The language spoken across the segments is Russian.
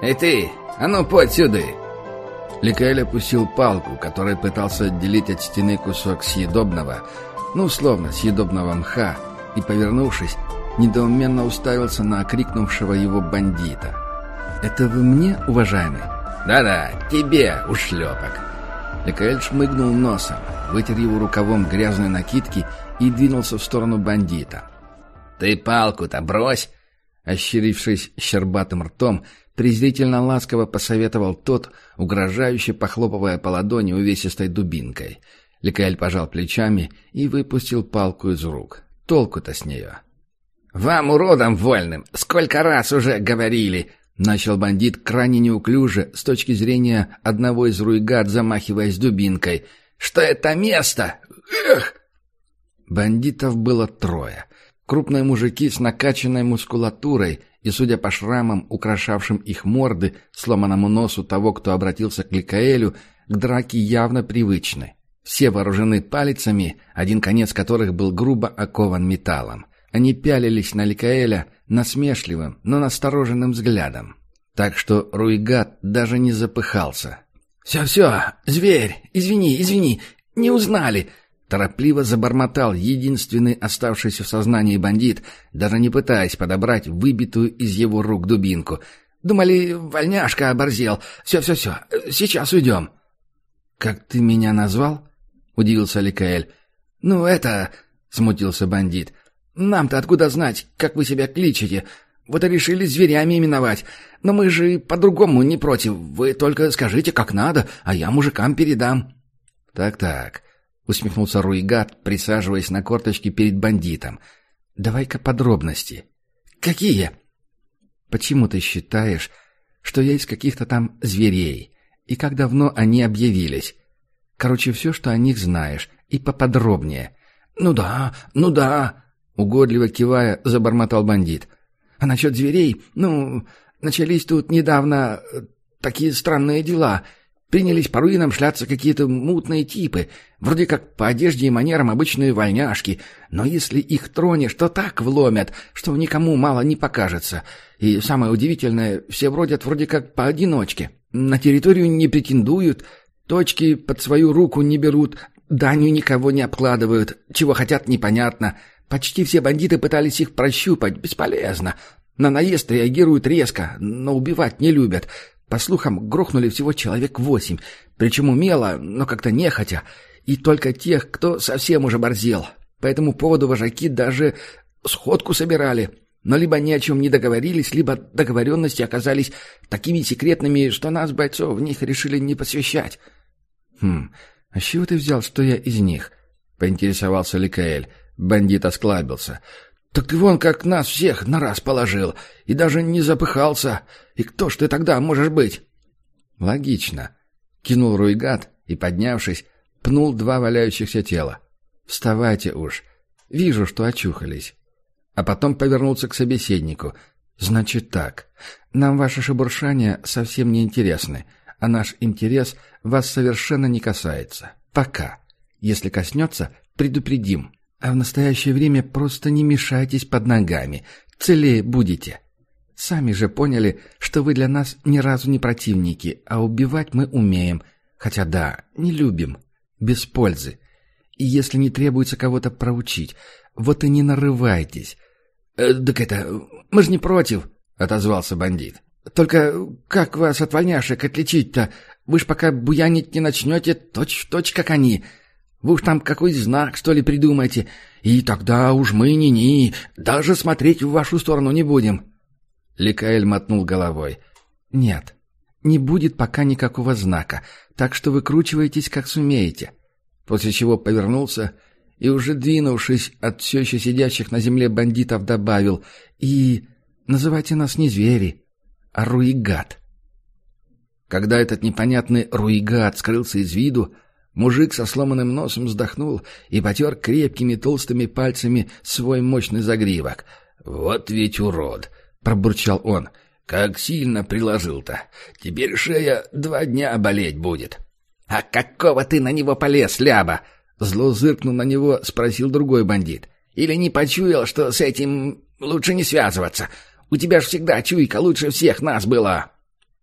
«Эй ты, а ну подь подсюда!» Ликаэль опустил палку, который пытался отделить от стены кусок съедобного, ну, условно, съедобного мха, и, повернувшись, недоуменно уставился на окрикнувшего его бандита. «Это вы мне, уважаемый?» «Да-да, тебе, ушлепок!» Ликаэль шмыгнул носом, вытер его рукавом грязной накидки и двинулся в сторону бандита. «Ты палку-то брось!» Ощерившись щербатым ртом, презрительно ласково посоветовал тот, угрожающе похлопывая по ладони увесистой дубинкой. Ликаэль пожал плечами и выпустил палку из рук. Толку-то с нее. «Вам, уродам вольным, сколько раз уже говорили!» Начал бандит крайне неуклюже с точки зрения одного из руйгат, замахиваясь дубинкой. «Что это место? Эх!» Бандитов было трое — Крупные мужики с накачанной мускулатурой и, судя по шрамам, украшавшим их морды, сломанному носу того, кто обратился к Ликаэлю, к драке явно привычны. Все вооружены палицами, один конец которых был грубо окован металлом. Они пялились на Ликаэля насмешливым, но настороженным взглядом. Так что Руигат даже не запыхался. «Все-все, зверь, извини, извини, не узнали!» Торопливо забормотал единственный оставшийся в сознании бандит, даже не пытаясь подобрать выбитую из его рук дубинку. «Думали, вольняшка оборзел. Все-все-все, сейчас уйдем». «Как ты меня назвал?» — удивился Ликаэль. «Ну, это...» — смутился бандит. «Нам-то откуда знать, как вы себя кличете? Вот и решили зверями именовать. Но мы же по-другому не против. Вы только скажите, как надо, а я мужикам передам». «Так-так», усмехнулся Руигат, присаживаясь на корточки перед бандитом. «Давай-ка подробности». «Какие?» «Почему ты считаешь, что я из каких-то там зверей? И как давно они объявились? Короче, все, что о них знаешь, и поподробнее». «Ну да, ну да», — угодливо кивая, забормотал бандит. «А насчет зверей, ну, начались тут недавно э, такие странные дела. Принялись по руинам шляться какие-то мутные типы, вроде как по одежде и манерам обычные вольняшки, но если их тронешь, то так вломят, что никому мало не покажется. И самое удивительное, все бродят вроде как поодиночке, на территорию не претендуют, точки под свою руку не берут, данью никого не обкладывают, чего хотят непонятно. Почти все бандиты пытались их прощупать, бесполезно, на наезд реагируют резко, но убивать не любят. По слухам, грохнули всего человек восемь, причем умело, но как-то нехотя, и только тех, кто совсем уже борзел. По этому поводу вожаки даже сходку собирали, но либо ни о чем не договорились, либо договоренности оказались такими секретными, что нас, бойцов, в них решили не посвящать. «Хм, а с чего ты взял, что я из них?» — поинтересовался Ликаэль. Бандит осклабился. Так ты вон как нас всех на раз положил, и даже не запыхался. И кто ж ты тогда можешь быть?» «Логично», — кинул Руйгат и, поднявшись, пнул два валяющихся тела. «Вставайте уж. Вижу, что очухались». А потом повернулся к собеседнику. «Значит так. Нам ваши шебуршания совсем не интересны, а наш интерес вас совершенно не касается. Пока. Если коснется, предупредим». А в настоящее время просто не мешайтесь под ногами, целее будете. Сами же поняли, что вы для нас ни разу не противники, а убивать мы умеем. Хотя да, не любим. Без пользы. И если не требуется кого-то проучить, вот и не нарывайтесь. «Э, «Так это... мы же не против», — отозвался бандит. «Только как вас от вольняшек отличить-то? Вы ж пока буянить не начнете, точь-в-точь, точь, как они. Вы уж там какой знак, что ли, придумаете, и тогда уж мы ни-ни, даже смотреть в вашу сторону не будем». Ликаэль мотнул головой. «Нет, не будет пока никакого знака, так что выкручивайтесь, как сумеете». После чего повернулся и, уже двинувшись от все еще сидящих на земле бандитов, добавил «И называйте нас не звери, а руигат». Когда этот непонятный руигат скрылся из виду, Мужик со сломанным носом вздохнул и потер крепкими толстыми пальцами свой мощный загривок. «Вот ведь урод!» — пробурчал он. «Как сильно приложил-то! Теперь шея два дня болеть будет!» «А какого ты на него полез, ляба?» Зло зыркнул на него, спросил другой бандит. «Или не почуял, что с этим лучше не связываться? У тебя же всегда чуйка лучше всех нас была!»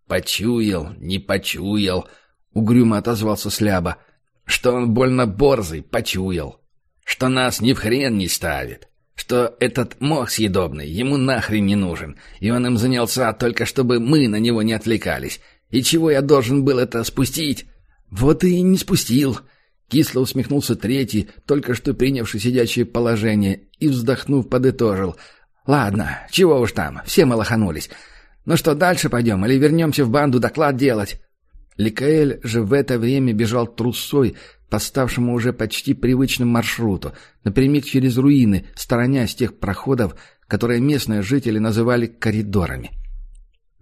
«Почуял, не почуял!» — угрюмо отозвался Сляба что он больно борзый, почуял, что нас ни в хрен не ставит, что этот мох съедобный ему нахрен не нужен, и он им занялся только, чтобы мы на него не отвлекались. И чего я должен был это спустить? Вот и не спустил». Кисло усмехнулся третий, только что принявший сидячее положение, и, вздохнув, подытожил. «Ладно, чего уж там, все малоханулись. Ну что, дальше пойдем или вернемся в банду доклад делать?» Ликаэль же в это время бежал трусой по ставшему уже почти привычным маршруту, напрямик через руины, сторонясь тех проходов, которые местные жители называли коридорами.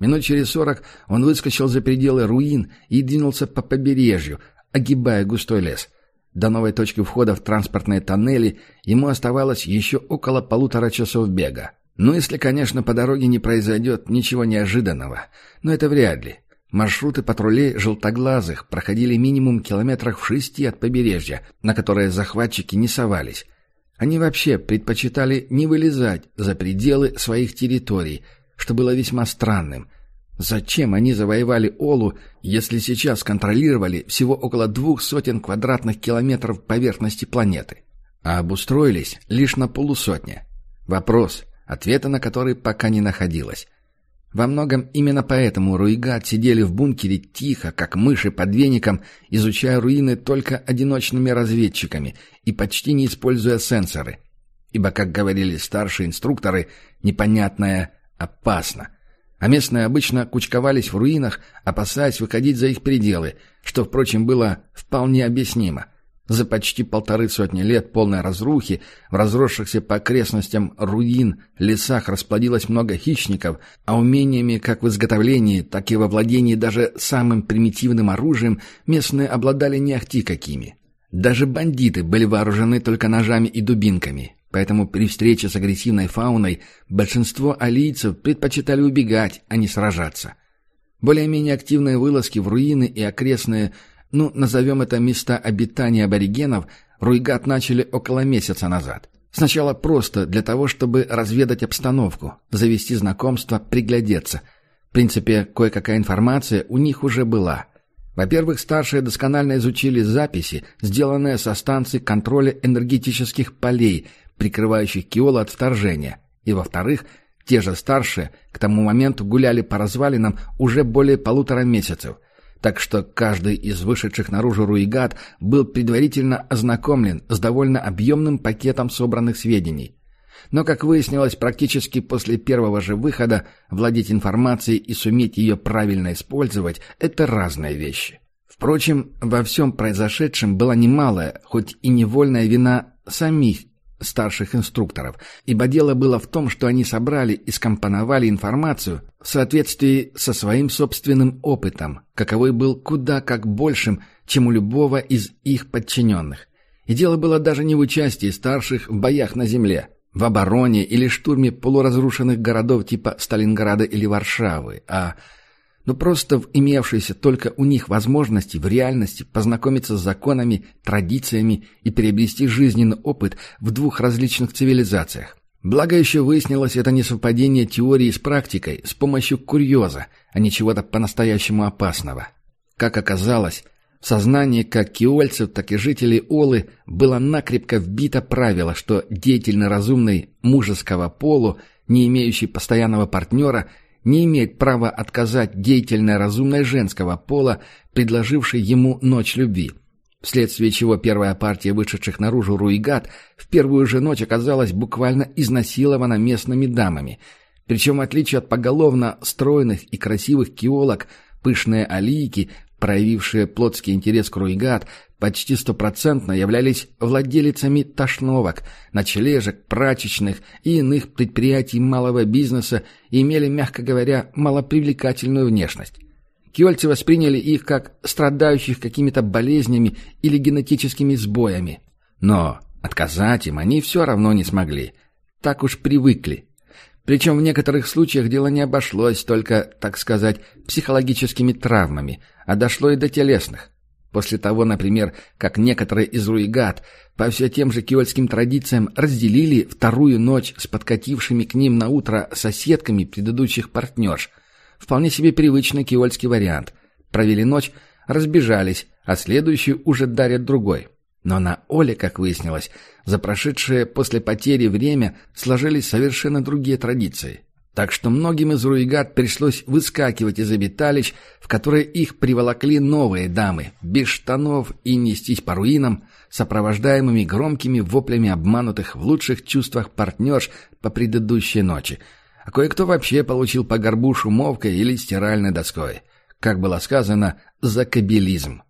Минут через сорок он выскочил за пределы руин и двинулся по побережью, огибая густой лес. До новой точки входа в транспортные тоннели ему оставалось еще около полутора часов бега. Ну, если, конечно, по дороге не произойдет ничего неожиданного, но это вряд ли. Маршруты патрулей желтоглазых проходили минимум километрах в шести от побережья, на которое захватчики не совались. Они вообще предпочитали не вылезать за пределы своих территорий, что было весьма странным. Зачем они завоевали Олу, если сейчас контролировали всего около двух сотен квадратных километров поверхности планеты? А обустроились лишь на полусотне. Вопрос, ответа на который пока не находилось. Во многом именно поэтому Руигат сидели в бункере тихо, как мыши под веником, изучая руины только одиночными разведчиками и почти не используя сенсоры. Ибо, как говорили старшие инструкторы, непонятное опасно. А местные обычно кучковались в руинах, опасаясь выходить за их пределы, что, впрочем, было вполне объяснимо. За почти полторы сотни лет полной разрухи в разросшихся по окрестностям руин, лесах расплодилось много хищников, а умениями как в изготовлении, так и во владении даже самым примитивным оружием местные обладали не ахти какими. Даже бандиты были вооружены только ножами и дубинками, поэтому при встрече с агрессивной фауной большинство алийцев предпочитали убегать, а не сражаться. Более-менее активные вылазки в руины и окрестные – ну, назовем это места обитания аборигенов, Руйгат начали около месяца назад. Сначала просто для того, чтобы разведать обстановку, завести знакомство, приглядеться. В принципе, кое-какая информация у них уже была. Во-первых, старшие досконально изучили записи, сделанные со станций контроля энергетических полей, прикрывающих Киола от вторжения. И во-вторых, те же старшие к тому моменту гуляли по развалинам уже более полутора месяцев так что каждый из вышедших наружу руигат был предварительно ознакомлен с довольно объемным пакетом собранных сведений. Но, как выяснилось, практически после первого же выхода владеть информацией и суметь ее правильно использовать – это разные вещи. Впрочем, во всем произошедшем была немалая, хоть и невольная вина самих старших инструкторов, ибо дело было в том, что они собрали и скомпоновали информацию в соответствии со своим собственным опытом, каковой был куда как большим, чем у любого из их подчиненных. И дело было даже не в участии старших в боях на земле, в обороне или штурме полуразрушенных городов типа Сталинграда или Варшавы, а но просто в имевшейся только у них возможности в реальности познакомиться с законами, традициями и приобрести жизненный опыт в двух различных цивилизациях. Благо еще выяснилось это не совпадение теории с практикой с помощью курьеза, а не чего-то по-настоящему опасного. Как оказалось, в сознании как киольцев, так и жителей Олы было накрепко вбито правило, что деятельно разумный мужеского полу, не имеющий постоянного партнера, не имеет права отказать деятельной разумной женского пола, предложившей ему ночь любви, вследствие чего первая партия вышедших наружу руигат в первую же ночь оказалась буквально изнасилована местными дамами. Причем, в отличие от поголовно стройных и красивых киолок, пышные алийки проявившие плотский интерес к Руйгат, почти стопроцентно являлись владелицами тошновок, ночлежек, прачечных и иных предприятий малого бизнеса и имели, мягко говоря, малопривлекательную внешность. Кёльцы восприняли их как страдающих какими-то болезнями или генетическими сбоями. Но отказать им они все равно не смогли. Так уж привыкли. Причем в некоторых случаях дело не обошлось только, так сказать, психологическими травмами, а дошло и до телесных. После того, например, как некоторые из руигат по все тем же киольским традициям разделили вторую ночь с подкатившими к ним на утро соседками предыдущих партнерш. Вполне себе привычный киольский вариант. Провели ночь, разбежались, а следующую уже дарят другой. Но на Оле, как выяснилось, за прошедшее после потери время сложились совершенно другие традиции. Так что многим из руигат пришлось выскакивать из обиталищ, в которые их приволокли новые дамы, без штанов и нестись по руинам, сопровождаемыми громкими воплями обманутых в лучших чувствах партнерш по предыдущей ночи. А кое-кто вообще получил по горбу шумовкой или стиральной доской. Как было сказано, за кабелизм.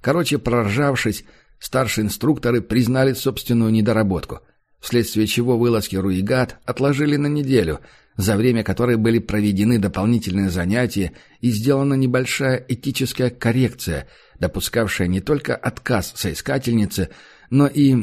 Короче, проржавшись, Старшие инструкторы признали собственную недоработку, вследствие чего вылазки Руигат отложили на неделю, за время которой были проведены дополнительные занятия и сделана небольшая этическая коррекция, допускавшая не только отказ соискательницы, но и,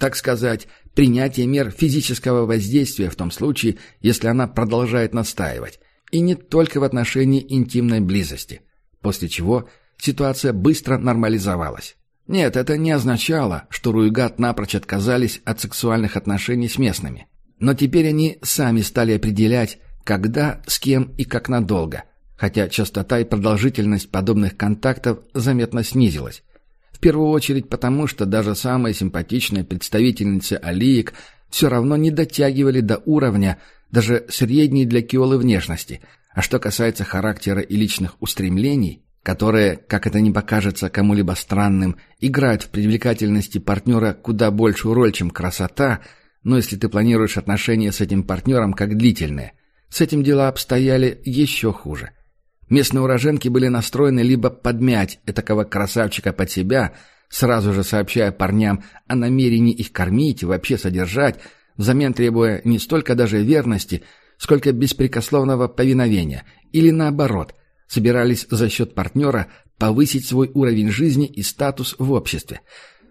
так сказать, принятие мер физического воздействия в том случае, если она продолжает настаивать, и не только в отношении интимной близости, после чего ситуация быстро нормализовалась. Нет, это не означало, что Руигат напрочь отказались от сексуальных отношений с местными. Но теперь они сами стали определять, когда, с кем и как надолго, хотя частота и продолжительность подобных контактов заметно снизилась. В первую очередь потому, что даже самые симпатичные представительницы алиек все равно не дотягивали до уровня, даже средней для Киолы внешности. А что касается характера и личных устремлений, которые, как это не покажется кому-либо странным, играют в привлекательности партнера куда большую роль, чем красота, но если ты планируешь отношения с этим партнером как длительные, с этим дела обстояли еще хуже. Местные уроженки были настроены либо подмять этакого красавчика под себя, сразу же сообщая парням о намерении их кормить и вообще содержать, взамен требуя не столько даже верности, сколько беспрекословного повиновения, или наоборот – собирались за счет партнера повысить свой уровень жизни и статус в обществе.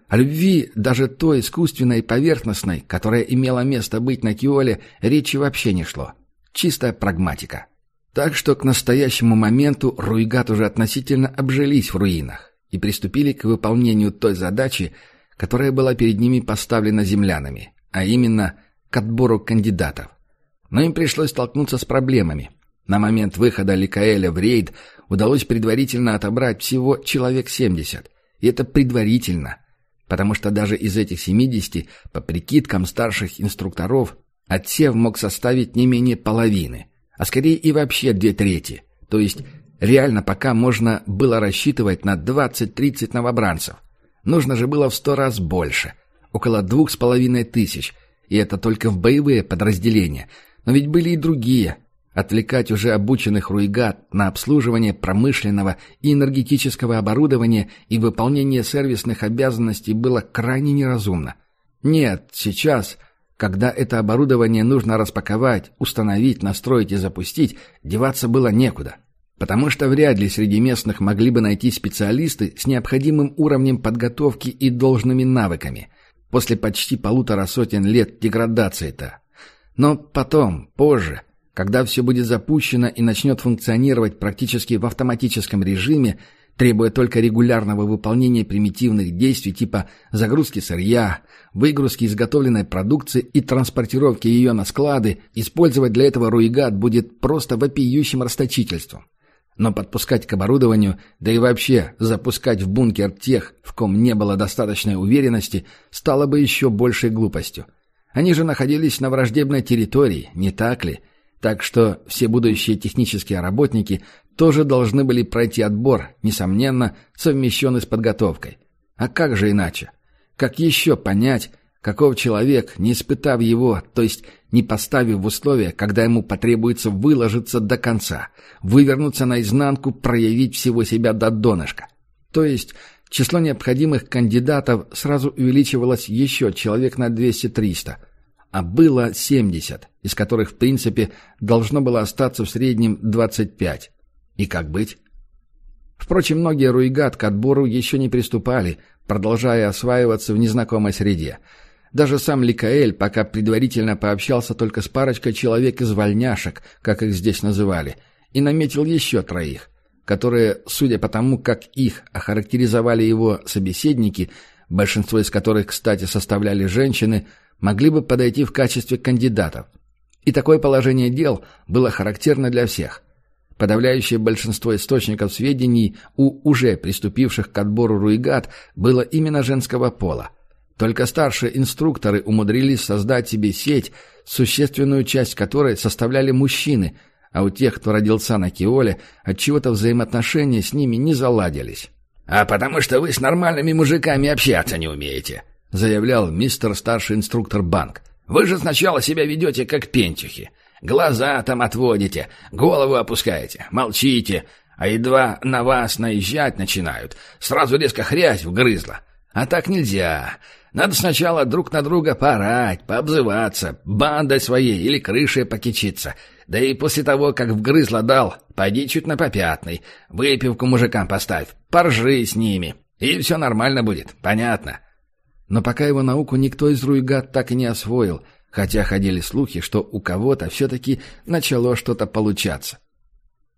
О любви, даже той искусственной и поверхностной, которая имела место быть на Киоле, речи вообще не шло. Чистая прагматика. Так что к настоящему моменту Руйгат уже относительно обжились в руинах и приступили к выполнению той задачи, которая была перед ними поставлена землянами, а именно к отбору кандидатов. Но им пришлось столкнуться с проблемами – на момент выхода Ликаэля в рейд удалось предварительно отобрать всего человек 70. И это предварительно, потому что даже из этих 70, по прикидкам старших инструкторов, отсев мог составить не менее половины, а скорее и вообще две трети. То есть реально пока можно было рассчитывать на 20-30 новобранцев. Нужно же было в сто раз больше, около двух с половиной тысяч, и это только в боевые подразделения. Но ведь были и другие – Отвлекать уже обученных руигат на обслуживание промышленного и энергетического оборудования и выполнение сервисных обязанностей было крайне неразумно. Нет, сейчас, когда это оборудование нужно распаковать, установить, настроить и запустить, деваться было некуда. Потому что вряд ли среди местных могли бы найти специалисты с необходимым уровнем подготовки и должными навыками. После почти полутора сотен лет деградации-то. Но потом, позже – когда все будет запущено и начнет функционировать практически в автоматическом режиме, требуя только регулярного выполнения примитивных действий типа загрузки сырья, выгрузки изготовленной продукции и транспортировки ее на склады, использовать для этого руигат будет просто вопиющим расточительством. Но подпускать к оборудованию, да и вообще запускать в бункер тех, в ком не было достаточной уверенности, стало бы еще большей глупостью. Они же находились на враждебной территории, не так ли? – так что все будущие технические работники тоже должны были пройти отбор, несомненно, совмещенный с подготовкой. А как же иначе? Как еще понять, каков человек, не испытав его, то есть не поставив в условия, когда ему потребуется выложиться до конца, вывернуться наизнанку, проявить всего себя до донышка? То есть число необходимых кандидатов сразу увеличивалось еще человек на 200-300 а было 70, из которых, в принципе, должно было остаться в среднем 25. И как быть? Впрочем, многие руигат к отбору еще не приступали, продолжая осваиваться в незнакомой среде. Даже сам Ликаэль пока предварительно пообщался только с парочкой человек из вольняшек, как их здесь называли, и наметил еще троих, которые, судя по тому, как их охарактеризовали его собеседники, большинство из которых, кстати, составляли женщины – могли бы подойти в качестве кандидатов. И такое положение дел было характерно для всех. Подавляющее большинство источников сведений у уже приступивших к отбору руигат было именно женского пола. Только старшие инструкторы умудрились создать себе сеть, существенную часть которой составляли мужчины, а у тех, кто родился на Киоле, отчего-то взаимоотношения с ними не заладились. «А потому что вы с нормальными мужиками общаться не умеете», заявлял мистер старший инструктор Банк. «Вы же сначала себя ведете как пентюхи. Глаза там отводите, голову опускаете, молчите, а едва на вас наезжать начинают, сразу резко хрясь вгрызла. А так нельзя. Надо сначала друг на друга порать, пообзываться, бандой своей или крышей покичиться. Да и после того, как вгрызла дал, пойди чуть на попятный, выпивку мужикам поставь, поржи с ними, и все нормально будет, понятно». Но пока его науку никто из Руйгат так и не освоил, хотя ходили слухи, что у кого-то все-таки начало что-то получаться.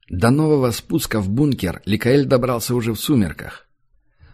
До нового спуска в бункер Ликаэль добрался уже в сумерках.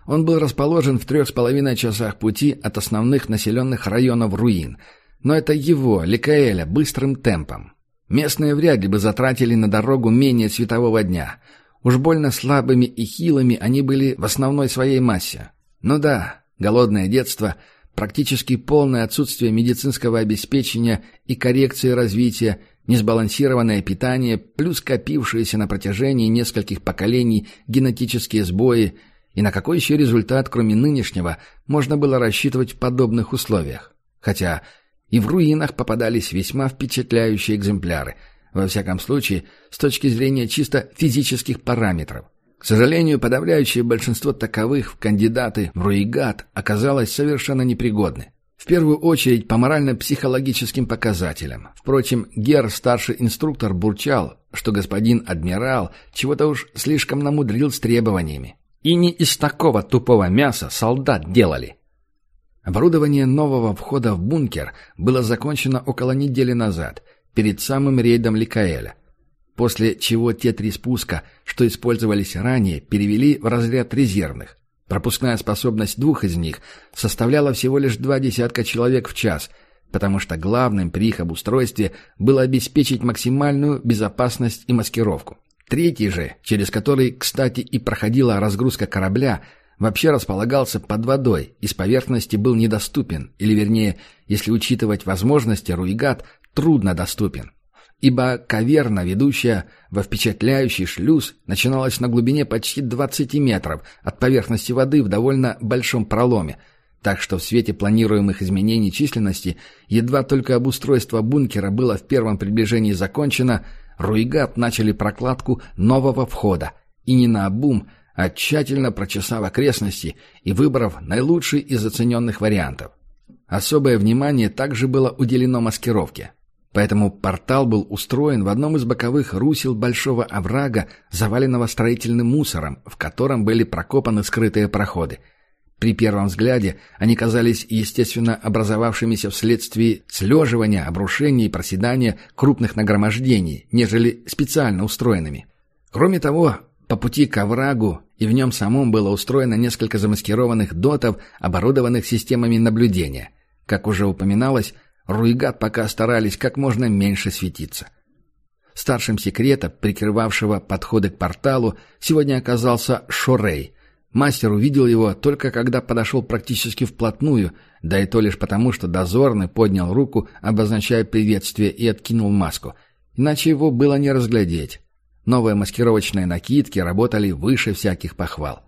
Он был расположен в трех с половиной часах пути от основных населенных районов руин, но это его, Ликаэля, быстрым темпом. Местные вряд ли бы затратили на дорогу менее светового дня. Уж больно слабыми и хилыми они были в основной своей массе. Ну да, голодное детство, практически полное отсутствие медицинского обеспечения и коррекции развития, несбалансированное питание, плюс копившиеся на протяжении нескольких поколений генетические сбои, и на какой еще результат, кроме нынешнего, можно было рассчитывать в подобных условиях. Хотя и в руинах попадались весьма впечатляющие экземпляры, во всяком случае, с точки зрения чисто физических параметров – к сожалению, подавляющее большинство таковых в кандидаты в Руигат оказалось совершенно непригодны. В первую очередь по морально-психологическим показателям. Впрочем, Гер, старший инструктор, бурчал, что господин адмирал чего-то уж слишком намудрил с требованиями. И не из такого тупого мяса солдат делали. Оборудование нового входа в бункер было закончено около недели назад, перед самым рейдом Ликаэля после чего те три спуска, что использовались ранее, перевели в разряд резервных. Пропускная способность двух из них составляла всего лишь два десятка человек в час, потому что главным при их обустройстве было обеспечить максимальную безопасность и маскировку. Третий же, через который, кстати, и проходила разгрузка корабля, вообще располагался под водой и с поверхности был недоступен, или вернее, если учитывать возможности, Руигат труднодоступен ибо каверна, ведущая во впечатляющий шлюз, начиналась на глубине почти 20 метров от поверхности воды в довольно большом проломе, так что в свете планируемых изменений численности едва только обустройство бункера было в первом приближении закончено, Руигат начали прокладку нового входа, и не на обум, а тщательно прочесав окрестности и выбрав наилучший из оцененных вариантов. Особое внимание также было уделено маскировке. Поэтому портал был устроен в одном из боковых русел большого оврага, заваленного строительным мусором, в котором были прокопаны скрытые проходы. При первом взгляде они казались естественно образовавшимися вследствие слеживания, обрушения и проседания крупных нагромождений, нежели специально устроенными. Кроме того, по пути к оврагу и в нем самом было устроено несколько замаскированных дотов, оборудованных системами наблюдения. Как уже упоминалось, Руигат пока старались как можно меньше светиться. Старшим секрета, прикрывавшего подходы к порталу, сегодня оказался Шорей. Мастер увидел его только когда подошел практически вплотную, да и то лишь потому, что дозорный поднял руку, обозначая приветствие, и откинул маску. Иначе его было не разглядеть. Новые маскировочные накидки работали выше всяких похвал.